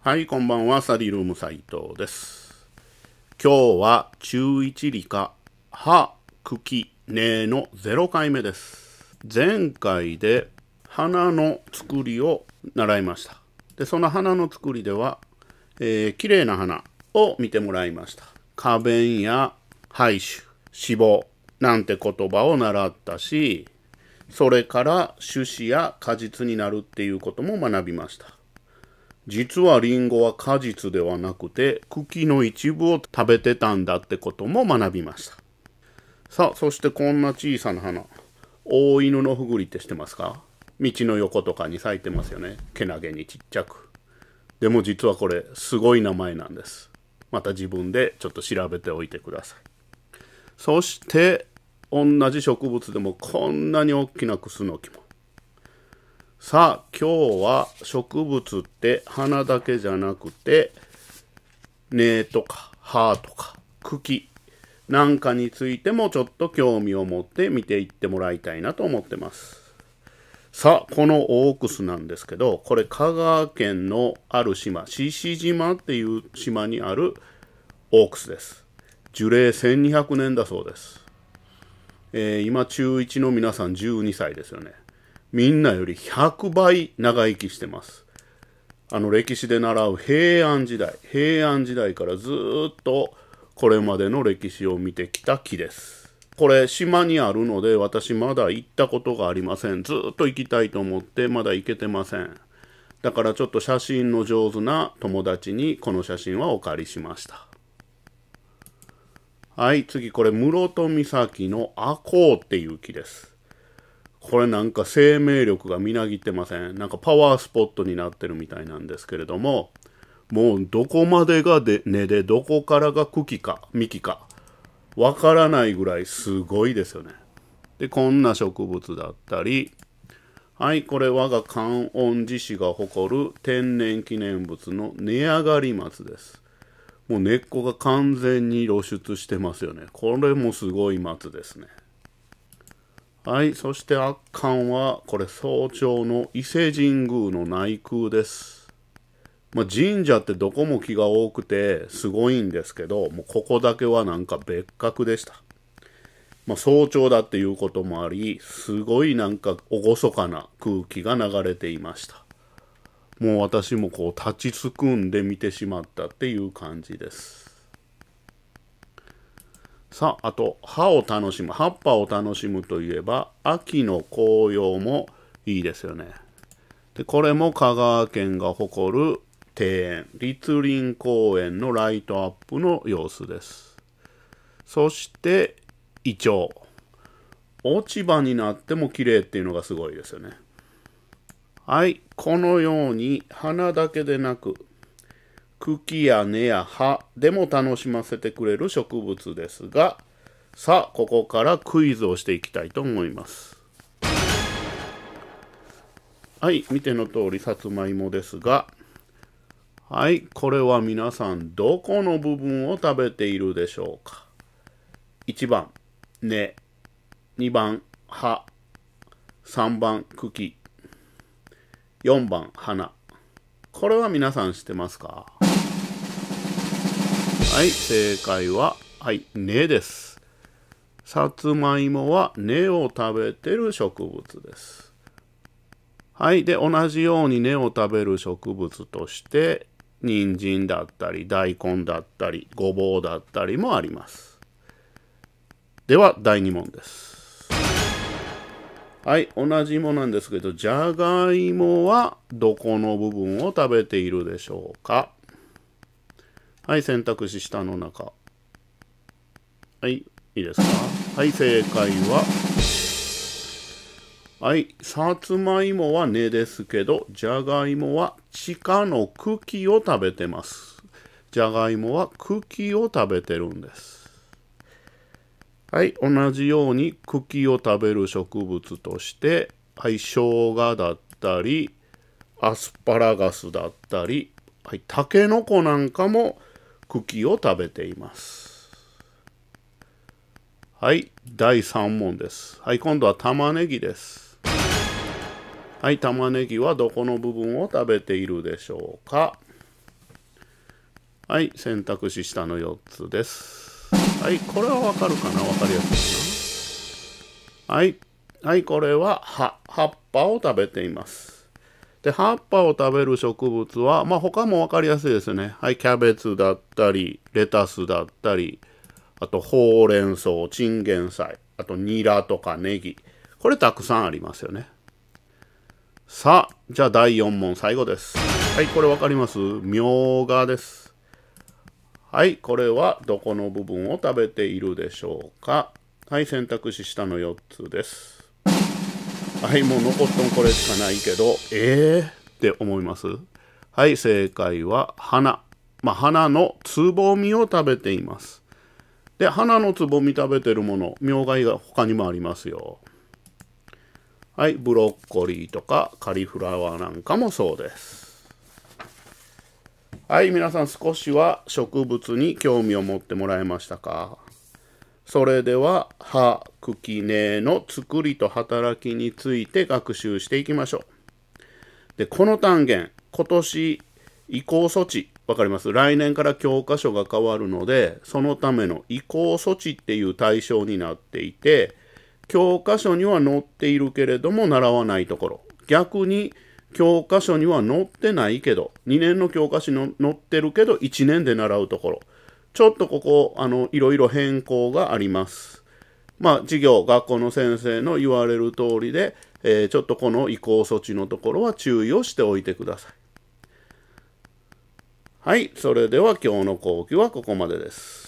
はい、こんばんは、サリルーム斉藤です。今日は中一理科、歯、茎、根の0回目です。前回で花の作りを習いました。で、その花の作りでは、えー、綺麗な花を見てもらいました。花弁や廃種、脂肪、なんて言葉を習ったし、それから種子や果実になるっていうことも学びました。実はリンゴは果実ではなくて茎の一部を食べてたんだってことも学びましたさあそしてこんな小さな花大犬のふぐりって知ってますか道の横とかに咲いてますよねけなげにちっちゃくでも実はこれすごい名前なんですまた自分でちょっと調べておいてくださいそして同じ植物でもこんなに大きなクスノキもさあ、今日は植物って花だけじゃなくて、根とか葉とか茎なんかについてもちょっと興味を持って見ていってもらいたいなと思ってます。さあ、このオークスなんですけど、これ香川県のある島、獅子島っていう島にあるオークスです。樹齢1200年だそうです。えー、今中1の皆さん12歳ですよね。みんなより100倍長生きしてます。あの歴史で習う平安時代、平安時代からずっとこれまでの歴史を見てきた木です。これ島にあるので私まだ行ったことがありません。ずっと行きたいと思ってまだ行けてません。だからちょっと写真の上手な友達にこの写真はお借りしました。はい、次これ室戸岬のアコウっていう木です。これなんか生命力がみなぎってません。なんかパワースポットになってるみたいなんですけれども、もうどこまでがで根で、どこからが茎か幹か、わからないぐらいすごいですよね。で、こんな植物だったり、はい、これ我が観音寺市が誇る天然記念物の根上がり松です。もう根っこが完全に露出してますよね。これもすごい松ですね。はい、そして圧巻は、これ早朝の伊勢神宮の内宮です。まあ、神社ってどこも木が多くてすごいんですけど、もうここだけはなんか別格でした。まあ、早朝だっていうこともあり、すごいなんか厳かな空気が流れていました。もう私もこう立ちすくんで見てしまったっていう感じです。さあ、あと、葉を楽しむ。葉っぱを楽しむといえば、秋の紅葉もいいですよね。で、これも香川県が誇る庭園、栗林公園のライトアップの様子です。そして、イチョウ。落ち葉になっても綺麗っていうのがすごいですよね。はい、このように花だけでなく茎や根や葉でも楽しませてくれる植物ですがさあここからクイズをしていきたいと思いますはい見ての通りさつまいもですがはいこれは皆さんどこの部分を食べているでしょうか1番根2番葉3番茎4番花これは皆さん知ってますかはい正解ははい根ですさつまいもは根を食べてる植物ですはいで同じように根を食べる植物として人参だったり大根だったりごぼうだったりもありますでは第2問ですはい同じもなんですけどじゃがいもはどこの部分を食べているでしょうかはい選択肢下の中はいいいですかはい正解ははいさつまいもは根ですけどじゃがいもは地下の茎を食べてますじゃがいもは茎を食べてるんですはい、同じように茎を食べる植物として、はい、生姜だったり、アスパラガスだったり、はい、タケノコなんかも茎を食べています。はい、第3問です。はい、今度は玉ねぎです。はい、玉ねぎはどこの部分を食べているでしょうかはい、選択肢下の4つです。はい、これはわかるかなわかりやすいかなはい、はい、これは葉、葉っぱを食べています。で、葉っぱを食べる植物は、まあ、他も分かりやすいですね。はい、キャベツだったり、レタスだったり、あと、ほうれん草、チンゲン菜、あと、ニラとかネギ。これたくさんありますよね。さあ、じゃあ第4問最後です。はい、これ分かりますみょうがです。はい、これはどこの部分を食べているでしょうかはい、選択肢下の4つです。はいもう残っとんこれしかないけどええー、って思いますはい正解は花まあ花のつぼみを食べていますで花のつぼみ食べてるものみょうがいが他にもありますよはいブロッコリーとかカリフラワーなんかもそうですはい皆さん少しは植物に興味を持ってもらえましたかそれでは歯茎根の作りと働きについて学習していきましょう。でこの単元今年移行措置わかります来年から教科書が変わるのでそのための移行措置っていう対象になっていて教科書には載っているけれども習わないところ逆に教科書には載ってないけど2年の教科書に載ってるけど1年で習うところちょっとここ、あの、いろいろ変更があります。まあ、授業、学校の先生の言われる通りで、えー、ちょっとこの移行措置のところは注意をしておいてください。はい、それでは今日の講義はここまでです。